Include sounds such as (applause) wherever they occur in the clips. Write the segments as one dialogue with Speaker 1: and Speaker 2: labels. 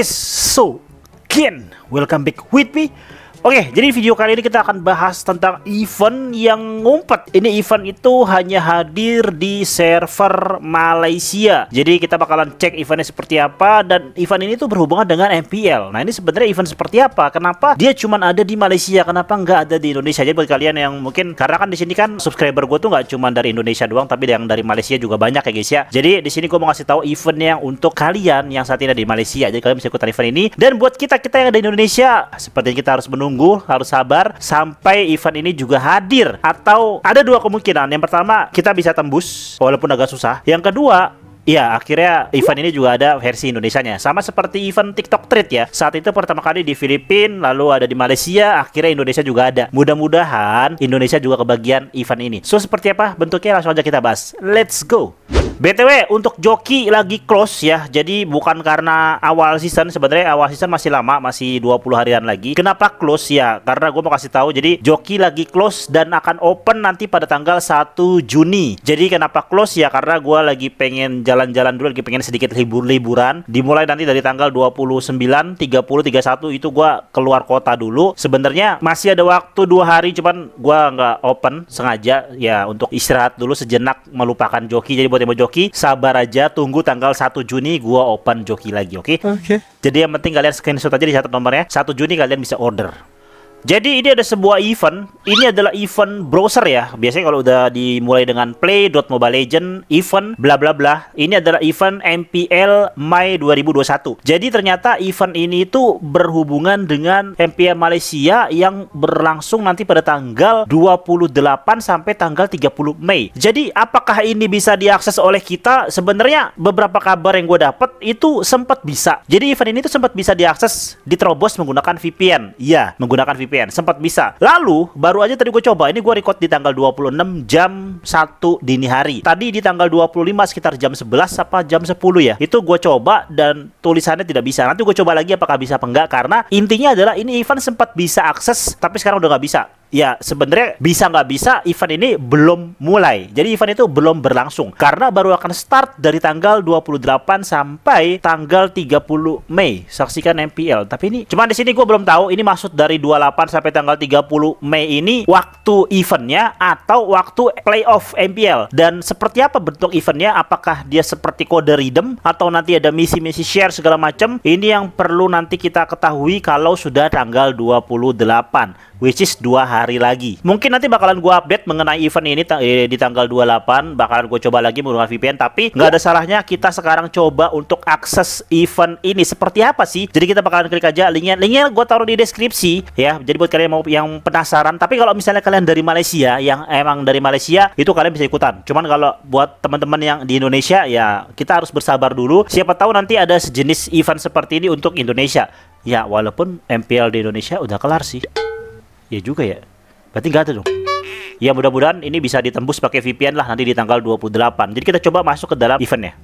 Speaker 1: is so keen welcome back with me Oke, jadi video kali ini kita akan bahas tentang event yang ngumpet. Ini event itu hanya hadir di server Malaysia. Jadi kita bakalan cek eventnya seperti apa dan event ini tuh berhubungan dengan MPL. Nah ini sebenarnya event seperti apa? Kenapa dia cuma ada di Malaysia? Kenapa nggak ada di Indonesia? Jadi buat kalian yang mungkin karena kan di sini kan subscriber gue tuh nggak cuma dari Indonesia doang, tapi yang dari Malaysia juga banyak ya guys ya. Jadi di sini gue mau ngasih tahu event yang untuk kalian yang saat ini ada di Malaysia. Jadi kalian bisa ikutan event ini. Dan buat kita kita yang ada di Indonesia, sepertinya kita harus menunggu menunggu, harus sabar sampai event ini juga hadir atau ada dua kemungkinan. Yang pertama, kita bisa tembus walaupun agak susah. Yang kedua, Iya, akhirnya event ini juga ada versi Indonesianya. Sama seperti event TikTok Treat ya. Saat itu pertama kali di Filipina, lalu ada di Malaysia, akhirnya Indonesia juga ada. Mudah-mudahan Indonesia juga kebagian event ini. So, seperti apa bentuknya langsung aja kita bahas. Let's go! BTW untuk joki lagi close ya. Jadi bukan karena awal season sebenarnya awal season masih lama, masih 20 harian lagi. Kenapa close ya? Karena gue mau kasih tahu jadi joki lagi close dan akan open nanti pada tanggal 1 Juni. Jadi kenapa close ya? Karena gue lagi pengen jalan jalan-jalan dulu lagi pengen sedikit libur liburan dimulai nanti dari tanggal 29 30 31 itu gua keluar kota dulu sebenarnya masih ada waktu dua hari cuman gua nggak open sengaja ya untuk istirahat dulu sejenak melupakan joki jadi buat yang mau joki sabar aja tunggu tanggal 1 Juni gua open joki lagi oke okay? oke okay. jadi yang penting kalian screenshot aja di satu nomornya 1 Juni kalian bisa order jadi ini ada sebuah event, ini adalah event browser ya. Biasanya kalau udah dimulai dengan play mobile legend event bla bla bla. Ini adalah event MPL Mei 2021. Jadi ternyata event ini itu berhubungan dengan MPL Malaysia yang berlangsung nanti pada tanggal 28 sampai tanggal 30 Mei. Jadi apakah ini bisa diakses oleh kita? Sebenarnya beberapa kabar yang gue dapat itu sempat bisa. Jadi event ini tuh sempat bisa diakses diterobos menggunakan VPN. Iya, menggunakan VPN VPN sempat bisa lalu baru aja tadi gue coba ini gue record di tanggal 26 jam 1 dini hari tadi di tanggal 25 sekitar jam 11 apa jam 10 ya itu gue coba dan tulisannya tidak bisa nanti gue coba lagi apakah bisa apa enggak karena intinya adalah ini event sempat bisa akses tapi sekarang udah nggak bisa ya sebenarnya bisa nggak bisa event ini belum mulai. Jadi event itu belum berlangsung karena baru akan start dari tanggal 28 sampai tanggal 30 Mei. Saksikan MPL. Tapi ini cuman di sini gue belum tahu ini maksud dari 28 sampai tanggal 30 Mei ini waktu eventnya atau waktu playoff MPL dan seperti apa bentuk eventnya? Apakah dia seperti kode redeem atau nanti ada misi-misi share segala macam? Ini yang perlu nanti kita ketahui kalau sudah tanggal 28 which is dua hari hari lagi. Mungkin nanti bakalan gue update mengenai event ini eh, di tanggal 28, bakalan gue coba lagi menggunakan VPN, tapi nggak ada salahnya kita sekarang coba untuk akses event ini seperti apa sih. Jadi kita bakalan klik aja linknya, linknya gue taruh di deskripsi ya. Jadi buat kalian yang mau yang penasaran, tapi kalau misalnya kalian dari Malaysia yang emang dari Malaysia itu kalian bisa ikutan. Cuman kalau buat teman-teman yang di Indonesia ya kita harus bersabar dulu. Siapa tahu nanti ada sejenis event seperti ini untuk Indonesia. Ya, walaupun MPL di Indonesia udah kelar sih. Ya juga ya. Berarti nggak ada dong. Ya mudah-mudahan ini bisa ditembus pakai VPN lah nanti di tanggal 28. Jadi kita coba masuk ke dalam eventnya.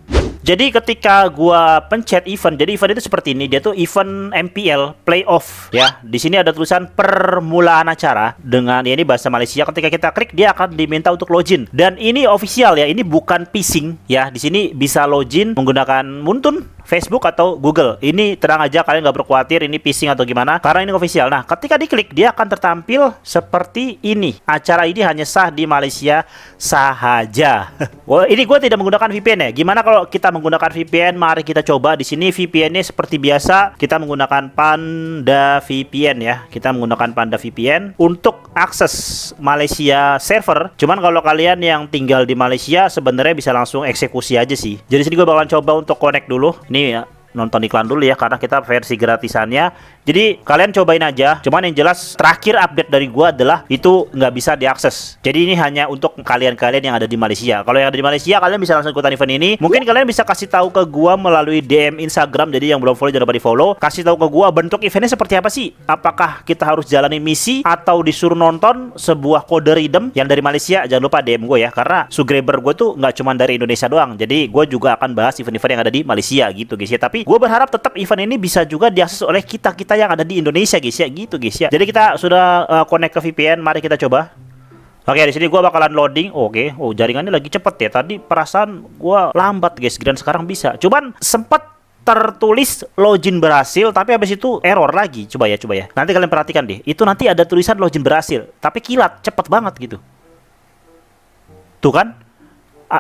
Speaker 1: Jadi ketika gua pencet event, jadi event itu seperti ini, dia tuh event MPL playoff ya. Di sini ada tulisan permulaan acara dengan ya ini bahasa Malaysia. Ketika kita klik dia akan diminta untuk login. Dan ini official ya, ini bukan phishing ya. Di sini bisa login menggunakan Muntun Facebook atau Google. Ini terang aja kalian nggak berkhawatir ini phishing atau gimana karena ini official. Nah, ketika diklik dia akan tertampil seperti ini. Acara ini hanya sah di Malaysia sahaja. (laughs) Wah, ini gue tidak menggunakan VPN ya. Gimana kalau kita menggunakan VPN, mari kita coba. Di sini VPN-nya seperti biasa, kita menggunakan Panda VPN ya. Kita menggunakan Panda VPN untuk akses Malaysia server. Cuman kalau kalian yang tinggal di Malaysia sebenarnya bisa langsung eksekusi aja sih. Jadi sini gue bakalan coba untuk connect dulu. Ini ya, nonton iklan dulu ya karena kita versi gratisannya. Jadi kalian cobain aja. Cuman yang jelas terakhir update dari gua adalah itu nggak bisa diakses. Jadi ini hanya untuk kalian-kalian yang ada di Malaysia. Kalau yang ada di Malaysia kalian bisa langsung ikutan event ini. Mungkin kalian bisa kasih tahu ke gua melalui DM Instagram. Jadi yang belum follow jangan lupa di follow. Kasih tahu ke gua bentuk eventnya seperti apa sih? Apakah kita harus jalani misi atau disuruh nonton sebuah kode redeem yang dari Malaysia? Jangan lupa DM gue ya karena subscriber gue tuh nggak cuman dari Indonesia doang. Jadi gue juga akan bahas event-event yang ada di Malaysia gitu guys ya. Tapi Gue berharap tetap event ini bisa juga diakses oleh kita-kita yang ada di Indonesia guys ya gitu guys ya. Jadi kita sudah uh, connect ke VPN, mari kita coba. Oke, di sini gue bakalan loading. Oke. Okay. Oh, jaringannya lagi cepet ya. Tadi perasaan gue lambat, guys. Dan sekarang bisa. Cuman sempat tertulis login berhasil tapi habis itu error lagi coba ya coba ya nanti kalian perhatikan deh itu nanti ada tulisan login berhasil tapi kilat cepet banget gitu tuh kan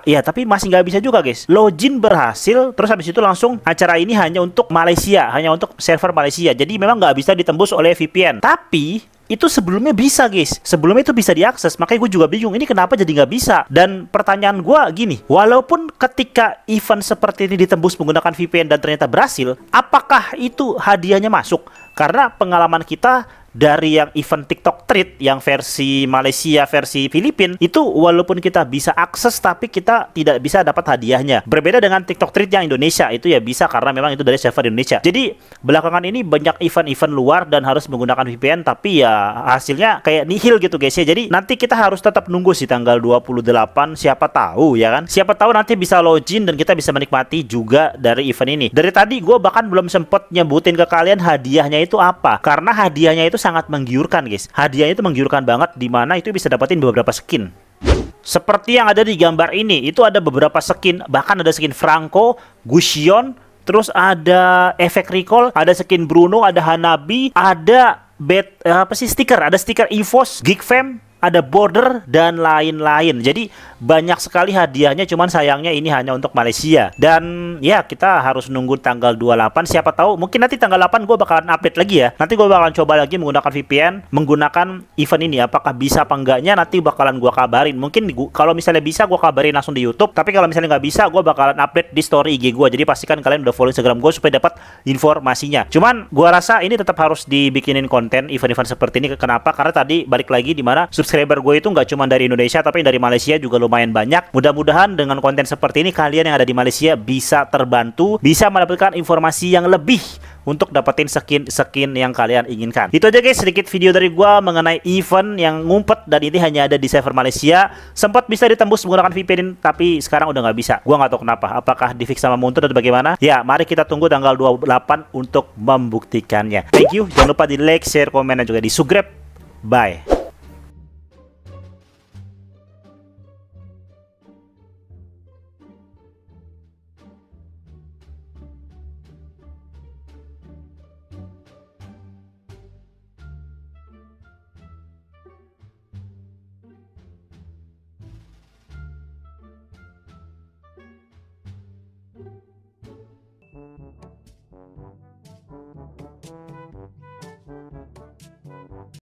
Speaker 1: ya tapi masih nggak bisa juga guys login berhasil terus habis itu langsung acara ini hanya untuk Malaysia hanya untuk server Malaysia jadi memang nggak bisa ditembus oleh VPN tapi itu sebelumnya bisa guys sebelumnya itu bisa diakses makanya gue juga bingung ini kenapa jadi nggak bisa dan pertanyaan gue gini walaupun ketika event seperti ini ditembus menggunakan VPN dan ternyata berhasil apakah itu hadiahnya masuk karena pengalaman kita dari yang event TikTok Treat yang versi Malaysia, versi Filipina itu walaupun kita bisa akses tapi kita tidak bisa dapat hadiahnya. Berbeda dengan TikTok Treat yang Indonesia itu ya bisa karena memang itu dari server Indonesia. Jadi belakangan ini banyak event-event luar dan harus menggunakan VPN tapi ya hasilnya kayak nihil gitu guys ya. Jadi nanti kita harus tetap nunggu sih tanggal 28 siapa tahu ya kan. Siapa tahu nanti bisa login dan kita bisa menikmati juga dari event ini. Dari tadi gue bahkan belum sempat nyebutin ke kalian hadiahnya itu apa karena hadiahnya itu sangat menggiurkan guys. Hadiahnya itu menggiurkan banget dimana itu bisa dapetin beberapa skin. Seperti yang ada di gambar ini, itu ada beberapa skin, bahkan ada skin Franco, Gusion, terus ada efek recall, ada skin Bruno, ada Hanabi, ada bet eh, apa sih stiker, ada stiker EVOS, Geek Fam, ada border dan lain-lain. Jadi banyak sekali hadiahnya cuman sayangnya ini hanya untuk Malaysia. Dan ya kita harus nunggu tanggal 28 siapa tahu mungkin nanti tanggal 8 gue bakalan update lagi ya. Nanti gue bakalan coba lagi menggunakan VPN menggunakan event ini apakah bisa apa enggaknya nanti bakalan gue kabarin. Mungkin gua, kalau misalnya bisa gue kabarin langsung di YouTube, tapi kalau misalnya nggak bisa gue bakalan update di story IG gue. Jadi pastikan kalian udah follow Instagram gue supaya dapat informasinya. Cuman gue rasa ini tetap harus dibikinin konten event-event seperti ini. Kenapa? Karena tadi balik lagi di mana subscriber gue itu nggak cuma dari Indonesia tapi dari Malaysia juga lumayan banyak. Mudah-mudahan dengan konten seperti ini kalian yang ada di Malaysia bisa terbantu, bisa mendapatkan informasi yang lebih untuk dapetin skin skin yang kalian inginkan. Itu aja guys sedikit video dari gue mengenai event yang ngumpet dan ini hanya ada di server Malaysia. Sempat bisa ditembus menggunakan VPN tapi sekarang udah nggak bisa. Gue nggak tahu kenapa. Apakah di fix sama Muntur atau bagaimana? Ya, mari kita tunggu tanggal 28 untuk membuktikannya. Thank you. Jangan lupa di like, share, komen dan juga di subscribe. Bye. Thank you.